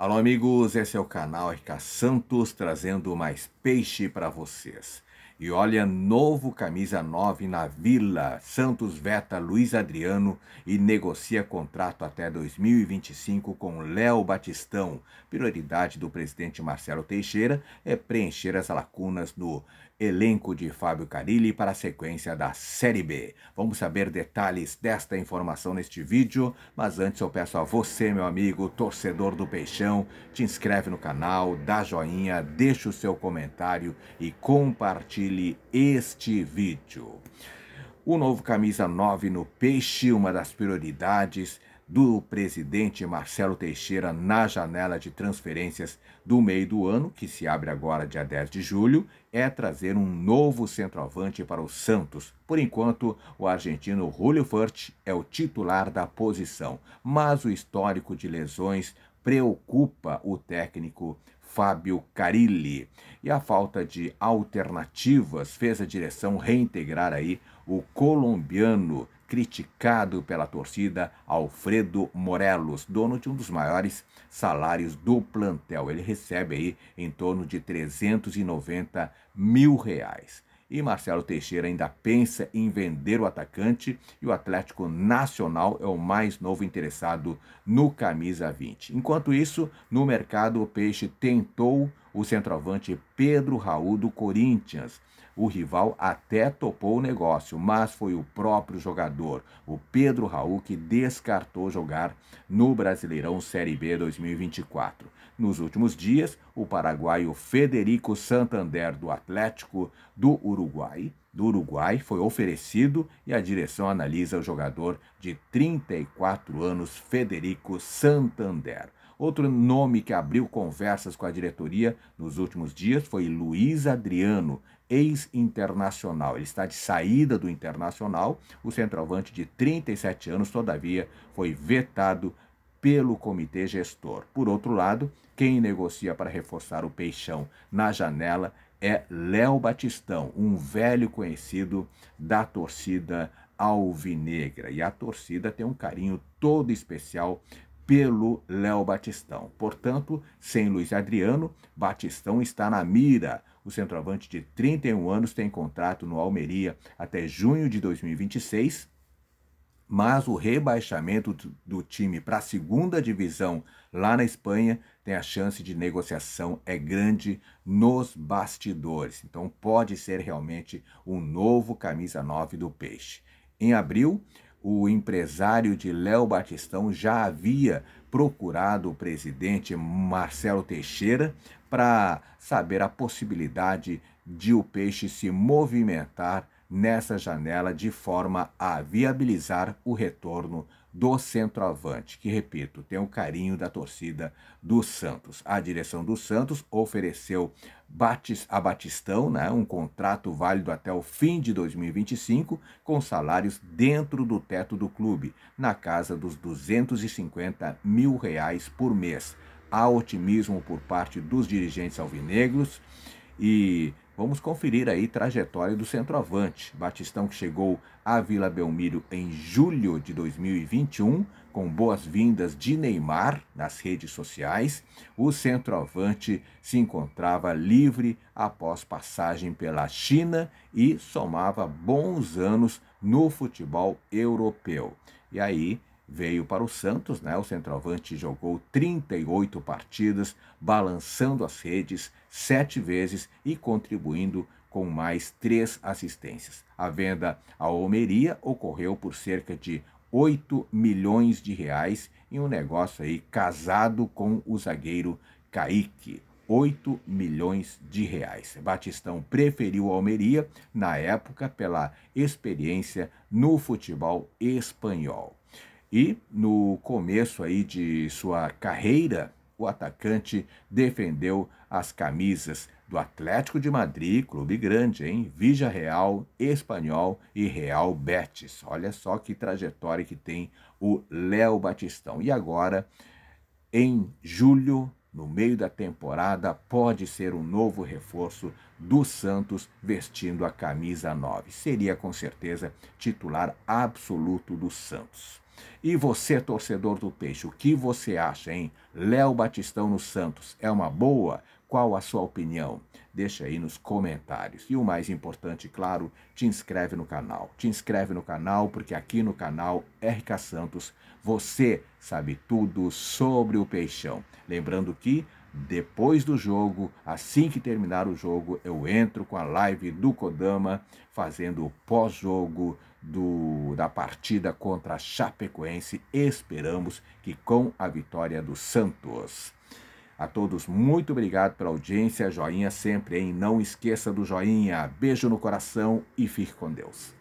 Alô, amigos, esse é o canal RK Santos trazendo mais peixe para vocês. E olha, novo camisa 9 na Vila. Santos veta Luiz Adriano e negocia contrato até 2025 com Léo Batistão. Prioridade do presidente Marcelo Teixeira é preencher as lacunas no elenco de Fábio Carilli para a sequência da Série B. Vamos saber detalhes desta informação neste vídeo, mas antes eu peço a você, meu amigo, torcedor do Peixão, te inscreve no canal, dá joinha, deixa o seu comentário e compartilhe compartilhe este vídeo. O novo camisa 9 no peixe, uma das prioridades do presidente Marcelo Teixeira na janela de transferências do meio do ano, que se abre agora dia 10 de julho, é trazer um novo centroavante para o Santos. Por enquanto, o argentino Julio Furt é o titular da posição, mas o histórico de lesões preocupa o técnico Fábio Carilli. E a falta de alternativas fez a direção reintegrar aí o colombiano criticado pela torcida Alfredo Morelos, dono de um dos maiores salários do plantel. Ele recebe aí em torno de 390 mil reais. E Marcelo Teixeira ainda pensa em vender o atacante e o Atlético Nacional é o mais novo interessado no camisa 20. Enquanto isso, no mercado, o Peixe tentou o centroavante Pedro Raul do Corinthians. O rival até topou o negócio, mas foi o próprio jogador, o Pedro Raul, que descartou jogar no Brasileirão Série B 2024. Nos últimos dias, o paraguaio Federico Santander do Atlético do Uruguai do Uruguai foi oferecido e a direção analisa o jogador de 34 anos, Federico Santander. Outro nome que abriu conversas com a diretoria nos últimos dias foi Luiz Adriano, ex-internacional. Ele está de saída do internacional. O centroavante de 37 anos, todavia, foi vetado pelo comitê gestor. Por outro lado, quem negocia para reforçar o peixão na janela é Léo Batistão, um velho conhecido da torcida alvinegra. E a torcida tem um carinho todo especial pelo Léo Batistão. Portanto, sem Luiz Adriano, Batistão está na mira. O centroavante de 31 anos tem contrato no Almeria até junho de 2026, mas o rebaixamento do time para a segunda divisão lá na Espanha tem a chance de negociação é grande nos bastidores. Então pode ser realmente um novo camisa 9 do Peixe. Em abril, o empresário de Léo Batistão já havia procurado o presidente Marcelo Teixeira para saber a possibilidade de o peixe se movimentar nessa janela de forma a viabilizar o retorno do centroavante, que, repito, tem o carinho da torcida do Santos. A direção do Santos ofereceu a Batistão né, um contrato válido até o fim de 2025, com salários dentro do teto do clube, na casa dos 250 mil reais por mês. Há otimismo por parte dos dirigentes alvinegros e Vamos conferir aí trajetória do centroavante. Batistão que chegou à Vila Belmiro em julho de 2021, com boas-vindas de Neymar nas redes sociais. O centroavante se encontrava livre após passagem pela China e somava bons anos no futebol europeu. E aí veio para o Santos, né? O centroavante jogou 38 partidas, balançando as redes sete vezes e contribuindo com mais três assistências. A venda ao Almeria ocorreu por cerca de 8 milhões de reais em um negócio aí casado com o zagueiro Kaique. 8 milhões de reais. Batistão preferiu o Almeria na época pela experiência no futebol espanhol. E no começo aí de sua carreira, o atacante defendeu as camisas do Atlético de Madrid, clube grande, hein? Vija Real, Espanhol e Real Betis. Olha só que trajetória que tem o Léo Batistão. E agora, em julho, no meio da temporada, pode ser um novo reforço do Santos vestindo a camisa 9. Seria com certeza titular absoluto do Santos. E você, torcedor do Peixe, o que você acha, hein? Léo Batistão no Santos é uma boa? Qual a sua opinião? Deixa aí nos comentários. E o mais importante, claro, te inscreve no canal. Te inscreve no canal, porque aqui no canal RK Santos você sabe tudo sobre o peixão. Lembrando que depois do jogo, assim que terminar o jogo, eu entro com a live do Kodama fazendo o pós-jogo da partida contra a Chapecoense. Esperamos que com a vitória do Santos. A todos, muito obrigado pela audiência. Joinha sempre, hein? Não esqueça do joinha. Beijo no coração e fique com Deus.